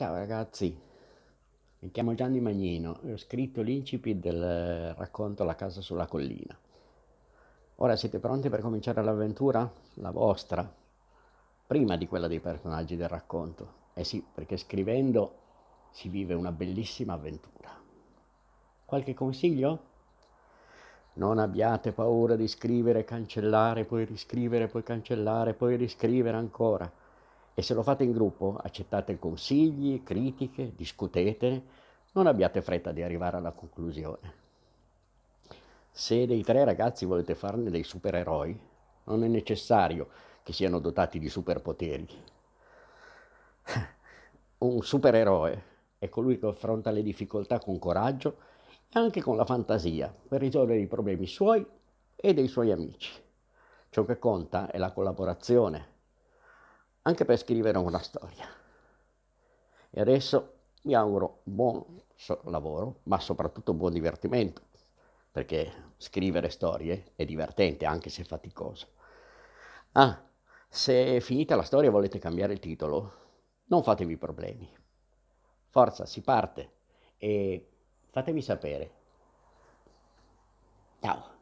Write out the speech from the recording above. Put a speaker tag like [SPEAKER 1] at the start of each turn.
[SPEAKER 1] Ciao ragazzi, mi chiamo Gianni Magnino e ho scritto l'incipit del racconto La casa sulla collina. Ora siete pronti per cominciare l'avventura? La vostra, prima di quella dei personaggi del racconto. Eh sì, perché scrivendo si vive una bellissima avventura.
[SPEAKER 2] Qualche consiglio?
[SPEAKER 1] Non abbiate paura di scrivere, cancellare, poi riscrivere, poi cancellare, poi riscrivere ancora e se lo fate in gruppo, accettate consigli, critiche, discutete, non abbiate fretta di arrivare alla conclusione. Se dei tre ragazzi volete farne dei supereroi, non è necessario che siano dotati di superpoteri. Un supereroe è colui che affronta le difficoltà con coraggio e anche con la fantasia per risolvere i problemi suoi e dei suoi amici. Ciò che conta è la collaborazione, anche per scrivere una storia. E adesso mi auguro buon lavoro, ma soprattutto buon divertimento, perché scrivere storie è divertente anche se faticoso. Ah, se finita la storia e volete cambiare il titolo, non fatevi problemi. Forza, si parte
[SPEAKER 2] e fatemi sapere. Ciao.